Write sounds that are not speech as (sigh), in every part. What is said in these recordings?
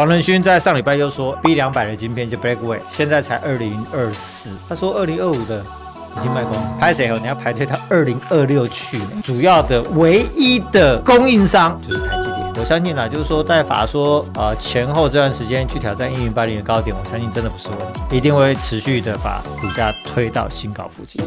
黄仁勋在上礼拜就说，B 两百的晶片就 b l a c k w a y 现在才二零二四，他说二零二五的已经卖光，拍谁哦，你要排队到二零二六去。主要的唯一的供应商就是台积电，我相信啊，就是说在法说啊前后这段时间去挑战一零八零的高点，我相信真的不是问题，一定会持续的把股价推到新高附近。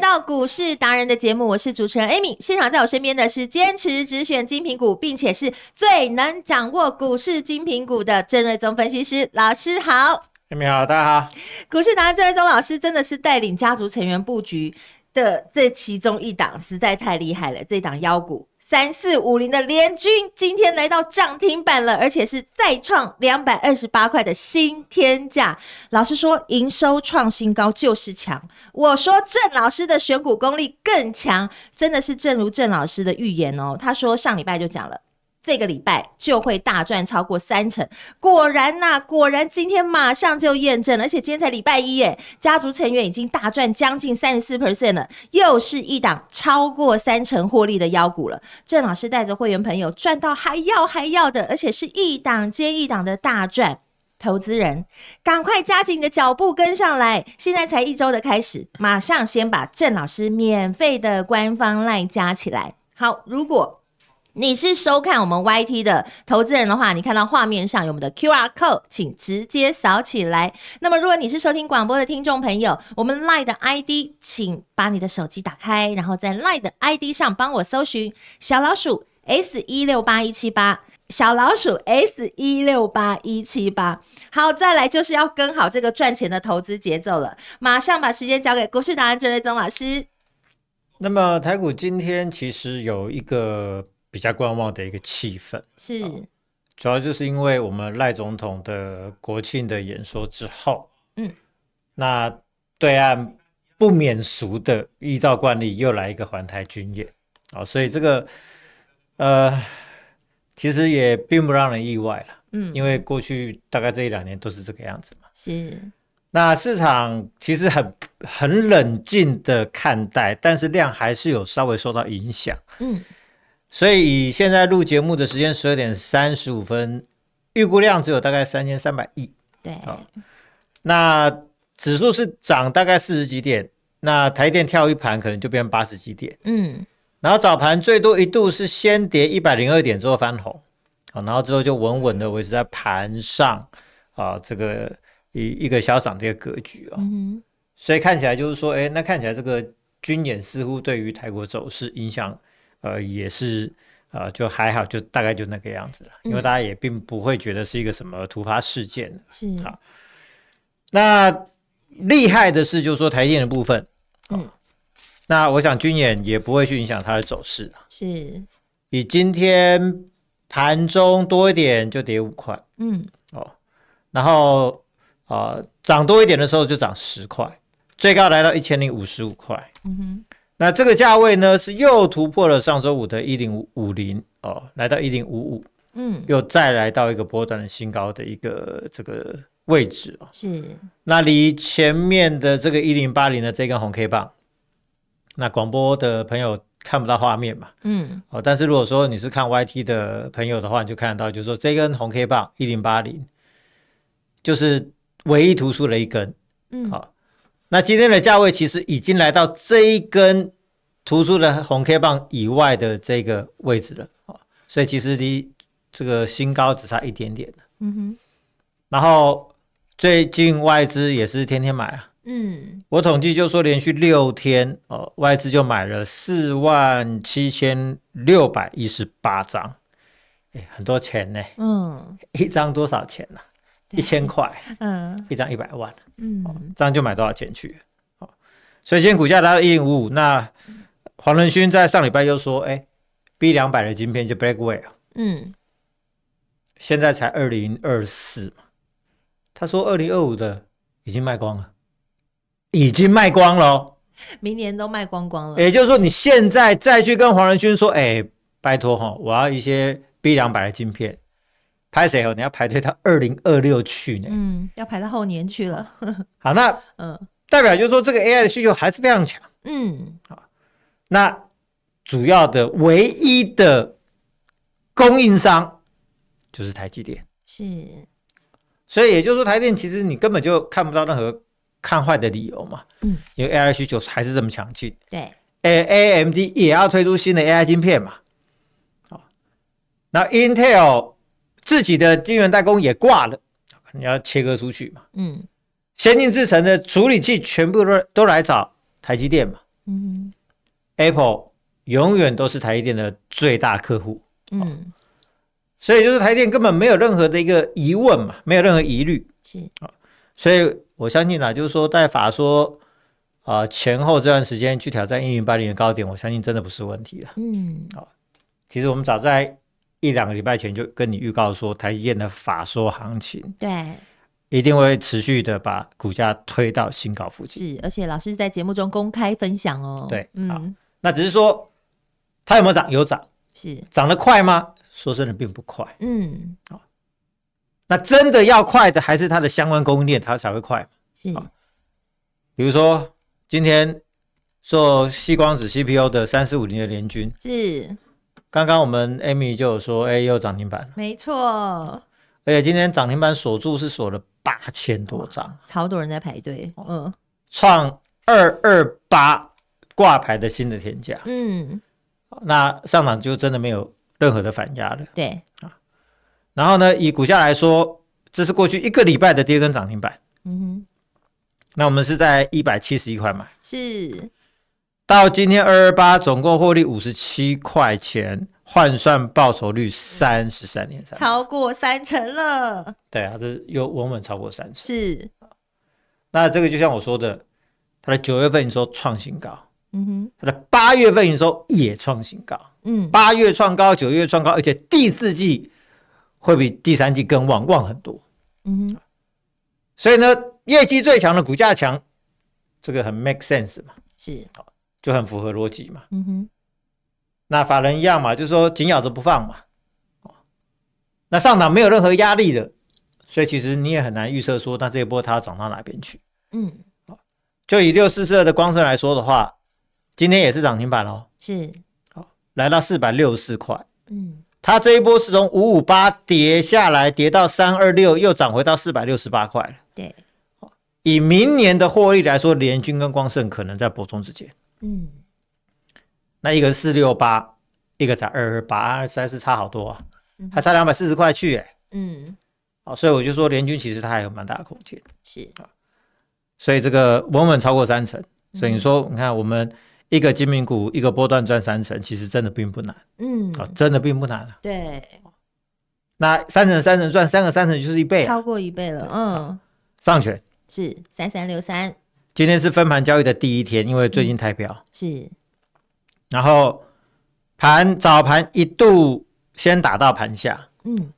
到股市达人的节目，我是主持人 Amy。现场在我身边的是坚持只选精品股，并且是最能掌握股市精品股的郑瑞宗分析师老师。好，a m y 好，大家好。股市达人郑瑞宗老师真的是带领家族成员布局的这其中一档，实在太厉害了。这档妖股。三四五零的联军今天来到涨停板了，而且是再创两百二十八块的新天价。老师说，营收创新高就是强。我说郑老师的选股功力更强，真的是正如郑老师的预言哦。他说上礼拜就讲了。这个礼拜就会大赚超过三成，果然呐，果然今天马上就验证了，而且今天才礼拜一耶，家族成员已经大赚将近三十四 percent 了，又是一档超过三成获利的妖股了。郑老师带着会员朋友赚到还要还要的，而且是一档接一档的大赚，投资人赶快加紧你的脚步跟上来，现在才一周的开始，马上先把郑老师免费的官方 line 加起来。好，如果。你是收看我们 YT 的投资人的话，你看到画面上有我们的 QR code，请直接扫起来。那么，如果你是收听广播的听众朋友，我们 Line 的 ID，请把你的手机打开，然后在 Line 的 ID 上帮我搜寻“小老鼠 S 一六八一七八”，“小老鼠 S 一六八一七八”。好，再来就是要跟好这个赚钱的投资节奏了，马上把时间交给股市达人郑瑞宗老师。那么台股今天其实有一个。比较观望的一个气氛是，主要就是因为我们赖总统的国庆的演说之后，嗯，那对岸不免俗的依照惯例又来一个环台军演，好，所以这个呃，其实也并不让人意外了，嗯，因为过去大概这一两年都是这个样子嘛，是。那市场其实很很冷静的看待，但是量还是有稍微受到影响，嗯。所以以现在录节目的时间十二点三十五分，预估量只有大概三千三百亿。对，那指数是涨大概四十几点，那台电跳一盘可能就变八十几点。嗯，然后早盘最多一度是先跌一百零二点之后翻红，啊，然后之后就稳稳的维持在盘上啊，这个一一个小涨的一个格局啊。嗯，所以看起来就是说，哎，那看起来这个军演似乎对于泰国走势影响。呃，也是，呃，就还好，就大概就那个样子了，因为大家也并不会觉得是一个什么突发事件。是啊。那厉害的是，就是说台电的部分，嗯，那我想军演也不会去影响它的走势是。以今天盘中多一点就跌五块，嗯，哦，然后啊涨多一点的时候就涨十块，最高来到一千零五十五块。嗯哼。那这个价位呢，是又突破了上周五的一零五零哦，来到一零五五，嗯，又再来到一个波段的新高的一个这个位置哦。是，那离前面的这个一零八零的这根红 K 棒，那广播的朋友看不到画面嘛？嗯，哦，但是如果说你是看 YT 的朋友的话，就看得到，就是说这根红 K 棒一零八零，就是唯一突出了一根，嗯，好。那今天的价位其实已经来到这一根突出的红 K 棒以外的这个位置了啊，所以其实离这个新高只差一点点嗯哼。然后最近外资也是天天买啊。嗯。我统计就说连续六天哦，外资就买了四万七千六百一十八张，哎，很多钱呢。嗯。(laughs) 一张多少钱呢？一千块，嗯，一张一百万，嗯，这样就买多少钱去？好，所以今天股价到一零五五，那黄仁勋在上礼拜就说：“哎，B 两百的晶片就 Blackwell，嗯，现在才二零二四嘛，他说二零二五的已经卖光了，已经卖光了，明年都卖光光了。也就是说，你现在再去跟黄仁勋说：“哎，拜托哈，我要一些 B 两百的晶片。”拍谁哦？你要排队到二零二六去呢？嗯，要排到后年去了。(laughs) 好，那 (laughs) 嗯，代表就是说这个 AI 的需求还是非常强。嗯，好，那主要的唯一的供应商就是台积电。是，所以也就是说台电其实你根本就看不到任何看坏的理由嘛。嗯，因为 AI 需求还是这么强劲。对，AAMD 也要推出新的 AI 晶片嘛。好，那 Intel。自己的金源代工也挂了，你要切割出去嘛？嗯，先进制程的处理器全部都都来找台积电嘛？嗯，Apple 永远都是台积电的最大客户。嗯，所以就是台电根本没有任何的一个疑问嘛，没有任何疑虑。是啊，所以我相信啊，就是说在法说啊前后这段时间去挑战一零八零的高点，我相信真的不是问题了。嗯，好，其实我们早在。一两个礼拜前就跟你预告说，台积电的法说行情对，一定会持续的把股价推到新高附近。是，而且老师在节目中公开分享哦。对，嗯，那只是说它有没有涨？有涨，是涨得快吗？说真的，并不快。嗯，好，那真的要快的，还是它的相关供应链它才会快。是，比如说今天做细光子 CPU 的三四五零的联军是。刚刚我们 Amy 就有说，哎，又涨停板没错，而且今天涨停板锁住是锁了八千多张，超多人在排队，嗯，创二二八挂牌的新的天价，嗯，那上涨就真的没有任何的反压了，对啊，然后呢，以股价来说，这是过去一个礼拜的跌跟涨停板，嗯哼，那我们是在一百七十一块买，是。到今天二二八总共获利五十七块钱，换算报酬率三十三点三，超过三成了。对啊，这又稳稳超过三成。是，那这个就像我说的，它的九月份你说创新高，嗯哼，它的八月份你说也创新高，嗯，八月创高，九月创高，而且第四季会比第三季更旺，旺很多。嗯哼，所以呢，业绩最强的股价强，这个很 make sense 嘛？是，好。就很符合逻辑嘛。嗯哼，那法人一样嘛，就是说紧咬着不放嘛。那上涨没有任何压力的，所以其实你也很难预测说那这一波它要涨到哪边去。嗯，就以六四四二的光盛来说的话，今天也是涨停板哦。是，好，来到四百六十四块。嗯，它这一波是从五五八跌下来，跌到三二六，又涨回到四百六十八块了。对，以明年的获利来说，联军跟光盛可能在伯仲之间。嗯，那一个四六八，一个才二二八，二十是差好多啊，还差两百四十块去欸。嗯，好，所以我就说联军其实它还有蛮大的空间，是啊，所以这个稳稳超过三成，所以你说，你看我们一个金明股，一个波段赚三成，其实真的并不难，嗯，啊，真的并不难。对，那三成三成赚三个三成就是一倍，超过一倍了，嗯，上去是三三六三。今天是分盘交易的第一天，因为最近太票是，然后盘早盘一度先打到盘下，嗯，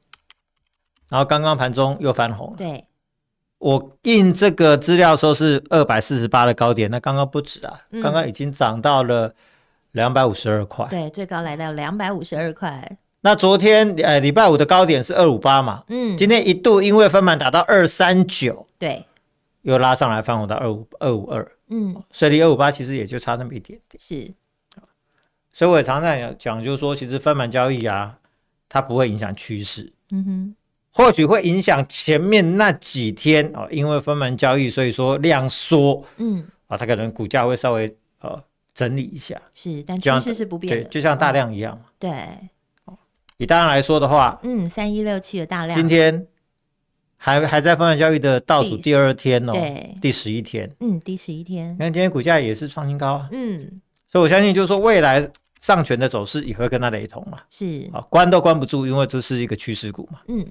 然后刚刚盘中又翻红对，我印这个资料时候是二百四十八的高点，那刚刚不止啊，刚刚已经涨到了两百五十二块。对，最高来到两百五十二块。那昨天呃礼拜五的高点是二五八嘛？嗯，今天一度因为分盘打到二三九。对。又拉上来，翻红到二五二五二，嗯，所以离二五八其实也就差那么一点，是。所以我也常常讲，就是说，其实分盘交易啊，它不会影响趋势，嗯哼，或许会影响前面那几天哦，因为分盘交易，所以说量缩，嗯，啊，它可能股价会稍微呃整理一下，是，但趋势是不变的，就像大量一样嘛，对。以大量来说的话，嗯，三一六七的大量，今天。还还在风险教育的倒数第二天哦，第十一天，嗯，第十一天，你看今天股价也是创新高，啊，嗯，所以我相信就是说未来上权的走势也会跟它雷同嘛，是，啊，关都关不住，因为这是一个趋势股嘛，嗯，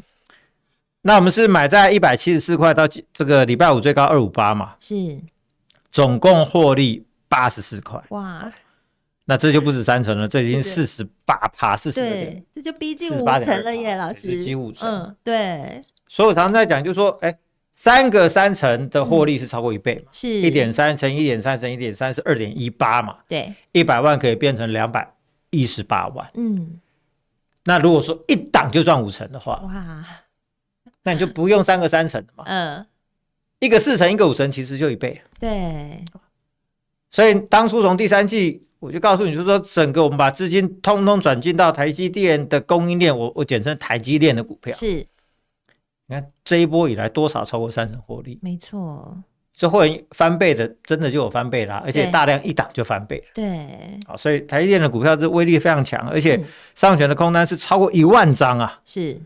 那我们是买在一百七十四块到这个礼拜五最高二五八嘛，是，总共获利八十四块，哇，那这就不止三层了，这已经四十八趴，四十对，这就逼近五层了耶，老师，逼近五层，嗯，对。所以我常常在讲，就是说，哎，三个三成的获利是超过一倍嘛？是。一点三乘一点三乘一点三，是二点一八嘛？对。一百万可以变成两百一十八万。嗯。那如果说一档就赚五成的话，哇！那你就不用三个三成的嘛。嗯。一个四成，一个五成，其实就一倍。对。所以当初从第三季，我就告诉你就说，整个我们把资金通通转进到台积电的供应链，我我简称台积电的股票。是。你看这一波以来多少超过三成获利？没错，这会翻倍的，真的就有翻倍啦，而且大量一档就翻倍。对，好，所以台积电的股票这威力非常强，而且上选的空单是超过一万张啊，是，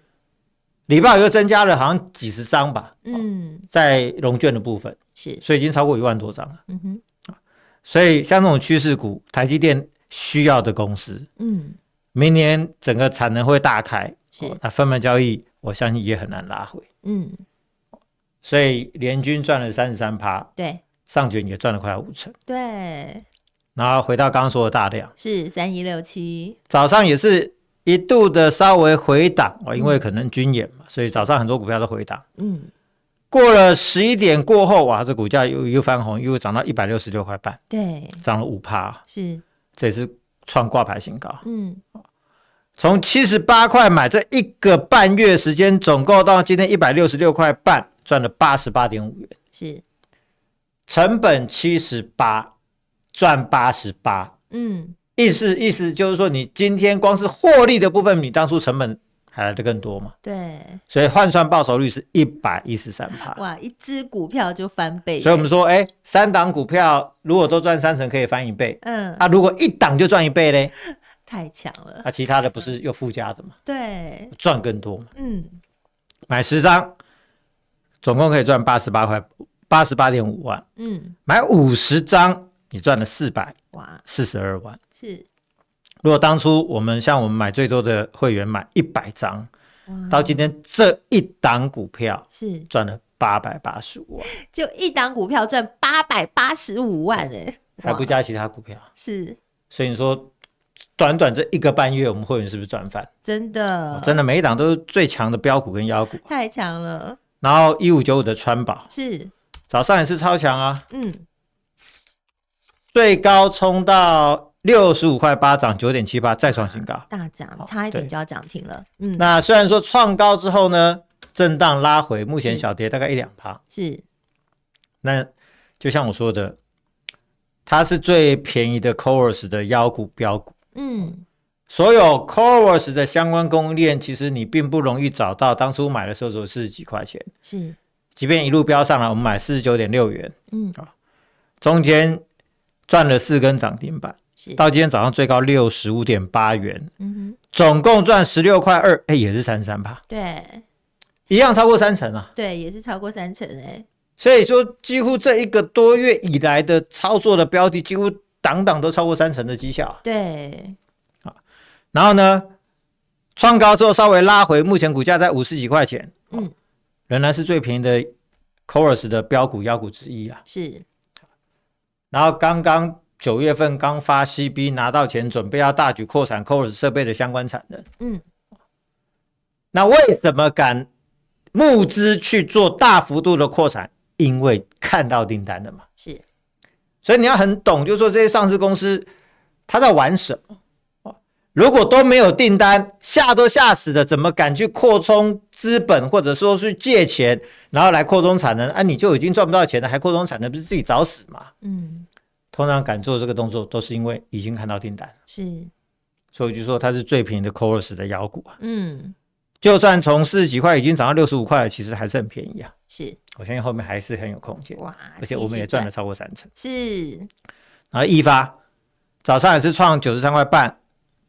礼拜又增加了好像几十张吧，嗯，在融券的部分是，所以已经超过一万多张了，嗯哼，所以像这种趋势股，台积电需要的公司，嗯，明年整个产能会大开，是，那分门交易。我相信也很难拉回，嗯，所以联军赚了三十三趴，对，上卷也赚了快五成，对。然后回到刚刚说的大量是三一六七，早上也是一度的稍微回档，啊，因为可能军演嘛，所以早上很多股票都回档，嗯。过了十一点过后，哇，这股价又又翻红，又涨到一百六十六块半，对，涨了五趴，是，这也是创挂牌新高，嗯。从七十八块买，这一个半月时间，总共到今天一百六十六块半，赚了八十八点五元，是成本七十八，赚八十八，嗯，意思意思就是说，你今天光是获利的部分，你当初成本还来的更多嘛？对，所以换算报酬率是一百一十三帕，哇，一只股票就翻倍。所以我们说，哎，三档股票如果都赚三成，可以翻一倍，嗯，啊，如果一档就赚一倍嘞？太强了，那其他的不是又附加的吗？对，赚更多嘛。嗯，买十张，总共可以赚八十八块，八十八点五万。嗯，买五十张，你赚了四百哇，四十二万。是，如果当初我们像我们买最多的会员买一百张，到今天这一档股票是赚了八百八十五，就一档股票赚八百八十五万，哎，还不加其他股票。是，所以你说。短短这一个半月，我们会员是不是赚翻？真的，真的，每一档都是最强的标股跟妖股，太强了。然后一五九五的川宝是早上也是超强啊，嗯，最高冲到六十五块八，涨九点七八，再创新高，大涨，差一点就要涨停了。嗯，那虽然说创高之后呢，震荡拉回，目前小跌大概一两趴。是，那就像我说的，它是最便宜的 c o e r s 的妖股标股。嗯，所有 c o r v e r s 的相关供应链，其实你并不容易找到。当初买的时候只有四十几块钱，是，即便一路飙上来，我们买四十九点六元，嗯啊，中间赚了四根涨停板，是，到今天早上最高六十五点八元，嗯哼，总共赚十六块二，哎，也是三三吧？对，一样超过三成啊。对，也是超过三成哎。所以说，几乎这一个多月以来的操作的标的，几乎。档档都超过三成的绩效，对啊，然后呢，创高之后稍微拉回，目前股价在五十几块钱，嗯，仍然是最便宜的，Corus 的标股妖股之一啊，是。然后刚刚九月份刚发 C B 拿到钱，准备要大举扩产 Corus 设备的相关产能，嗯，那为什么敢募资去做大幅度的扩产？因为看到订单了嘛，是。所以你要很懂，就是说这些上市公司他在玩什么？如果都没有订单，吓都吓死的，怎么敢去扩充资本或者说是借钱，然后来扩充产能？啊，你就已经赚不到钱了，还扩充产能不是自己找死吗？嗯，通常敢做这个动作，都是因为已经看到订单。是，所以就说它是最便宜的 corus 的妖股啊。嗯。就算从四十几块已经涨到六十五块了，其实还是很便宜啊。是，我相信后面还是很有空间。哇，而且我们也赚了超过三成。是，然后易发早上也是创九十三块半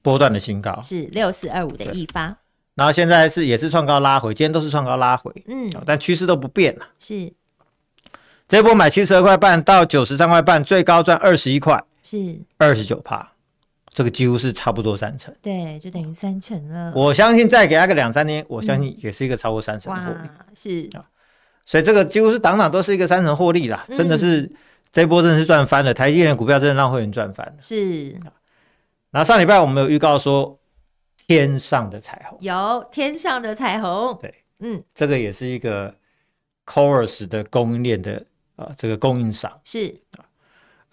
波段的新高，是六四二五的易发。然后现在是也是创高拉回，今天都是创高拉回。嗯，但趋势都不变了。是，这波买七十二块半到九十三块半，最高赚二十一块，是二十九趴。这个几乎是差不多三成，对，就等于三成了。我相信再给他个两三天，我相信也是一个超过三成的获利。哇，是啊，所以这个几乎是档档都是一个三成获利啦，真的是这波真的是赚翻了，台积电的股票真的让会员赚翻了。是啊，那上礼拜我们有预告说天上的彩虹，有天上的彩虹。对，嗯，这个也是一个 Coors 的供应链的啊，这个供应商是啊。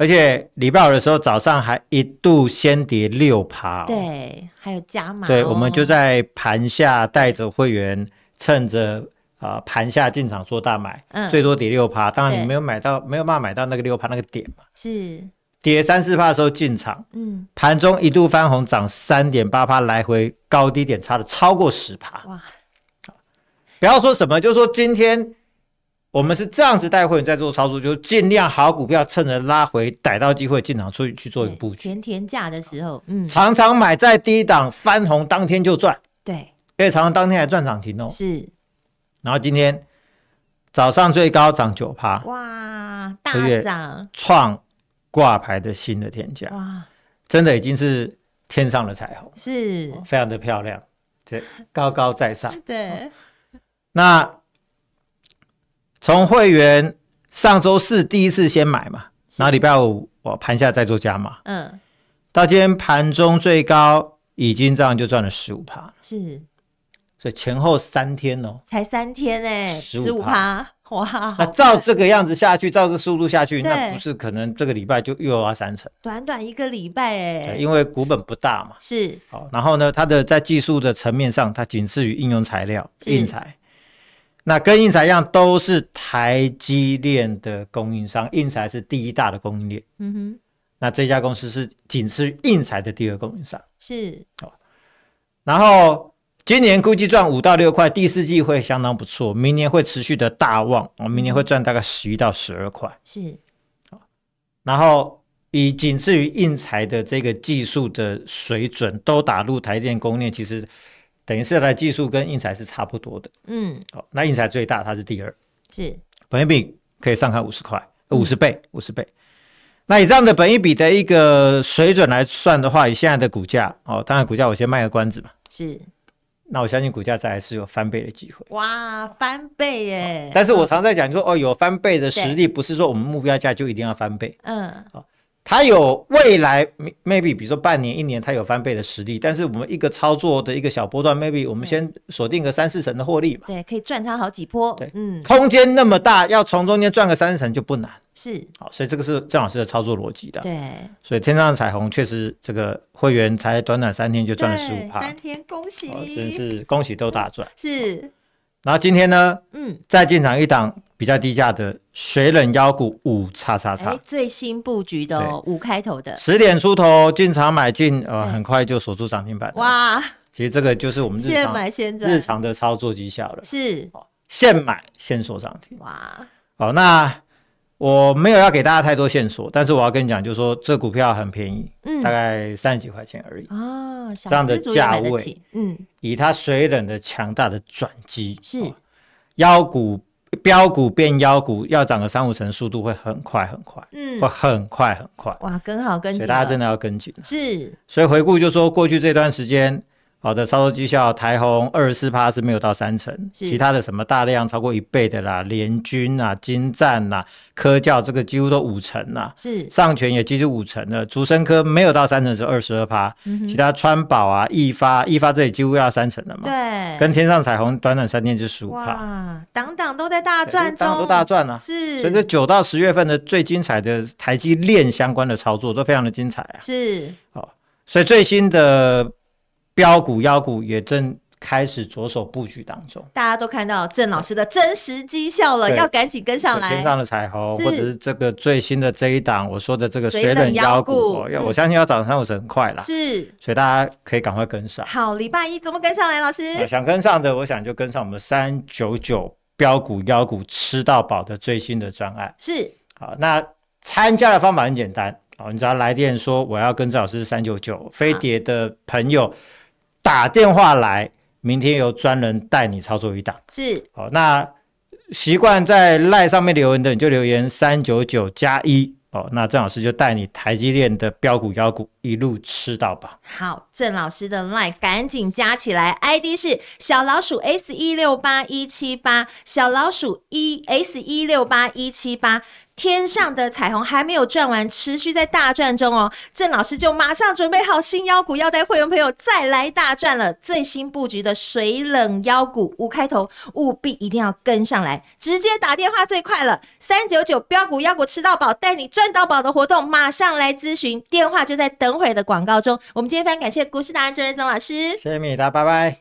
而且礼拜五的时候，早上还一度先跌六趴，对，还有加码。对，我们就在盘下带着会员，趁着啊盘下进场做大买，嗯，最多跌六趴。当然你没有买到，没有办法买到那个六趴那个点嘛。是，跌三四趴的时候进场，嗯，盘中一度翻红涨三点八趴，来回高低点差的超过十趴。哇，不要说什么，就说今天。我们是这样子带货，你在做操作，就尽量好股票，趁着拉回，逮到机会进场出去去做一布局。前填价的时候，嗯，常常买在低档，翻红当天就赚。对，日常当天还赚涨停哦。是。然后今天早上最高涨九趴，哇，大涨，创挂牌的新的天价，哇，真的已经是天上的彩虹，是，非常的漂亮，这高高在上。对，那。从会员上周四第一次先买嘛，然后礼拜五我盘下再做加码，嗯，到今天盘中最高已经这样就赚了十五趴，是，所以前后三天哦，才三天哎，十五趴。哇，那照这个样子下去，照这速度下去，那不是可能这个礼拜就又要三成，短短一个礼拜哎，因为股本不大嘛，是，然后呢，它的在技术的层面上，它仅次于应用材料，硬材。那跟印材一样，都是台积电的供应商。印材是第一大的供应链，嗯哼。那这家公司是仅次于印材的第二供应商，是。哦，然后今年估计赚五到六块，第四季会相当不错，明年会持续的大旺。我明年会赚大概十一到十二块。是。然后以仅次于印材的这个技术的水准，都打入台电供应链，其实。等于是的技术跟印材是差不多的，嗯，好，那印材最大，它是第二，是本益比可以上看五十块，五十倍，五十倍。那以这样的本益比的一个水准来算的话，以现在的股价，哦，当然股价我先卖个关子嘛，是，那我相信股价再是有翻倍的机会，哇，翻倍耶！但是我常在讲说，哦，有翻倍的实力，不是说我们目标价就一定要翻倍，嗯，好。它有未来，maybe 比如说半年一年，它有翻倍的实力。但是我们一个操作的一个小波段，maybe 我们先锁定个三四成的获利嘛。对，可以赚它好几波。对，嗯。空间那么大，要从中间赚个三四成就不难。是。好，所以这个是郑老师的操作逻辑的。对。所以天上的彩虹确实，这个会员才短短三天就赚了十五趴，三天，恭喜！真是恭喜都大赚。是。然后今天呢，嗯，再进场一档比较低价的水冷妖股五叉叉叉，最新布局的哦，五开头的，十点出头进场买进，呃，很快就锁住涨停板。哇，其实这个就是我们现买现日常的操作技巧了。是，现买现锁涨停。哇，好，那。我没有要给大家太多线索，但是我要跟你讲，就是说这股票很便宜，大概三十几块钱而已啊，这样的价位，嗯，以它水冷的强大的转机是腰股标股变腰股，要涨个三五成，速度会很快很快，嗯，会很快很快，哇，跟好跟，所以大家真的要跟紧，是，所以回顾就说过去这段时间。好的，操作绩效，台红二十四趴是没有到三成，其他的什么大量超过一倍的啦，联军啊，金赞呐，科教这个几乎都五成啦，是上权也几乎五成的，竹生科没有到三成是二十二趴，其他川宝啊，易发，易发这里几乎要三成的嘛，对，跟天上彩虹短短三天就十五趴，等党党都在大赚，都大赚了，是，所以这九到十月份的最精彩的台积电相关的操作都非常的精彩啊，是，好，所以最新的。标股、妖股也正开始着手布局当中。大家都看到郑老师的真实绩效了，要赶紧跟上来。天上的彩虹，或者是这个最新的这一档，我说的这个水冷妖股，要我相信要涨上我是很快了，是，所以大家可以赶快跟上。好，礼拜一怎么跟上来？老师想跟上的，我想就跟上我们三九九标股、妖股吃到饱的最新的专案。是，好，那参加的方法很简单你只要来电说我要跟郑老师三九九飞碟的朋友。打电话来，明天由专人带你操作一档。是，好，那习惯在赖上面留言的，你就留言三九九加一。哦，那郑老师就带你台积电的标股、妖股一路吃到吧。好，郑老师的 line 赶紧加起来，ID 是小老鼠 S 一六八一七八，小老鼠一 S 一六八一七八。天上的彩虹还没有转完，持续在大转中哦。郑老师就马上准备好新妖股，要带会员朋友再来大赚了。最新布局的水冷妖股五开头，务必一定要跟上来，直接打电话最快了。三九九标股妖股吃到饱，带你赚到饱的活动，马上来咨询。电话就在等会的广告中。我们今天非常感谢股市达人郑瑞增老师，谢谢米达，拜拜。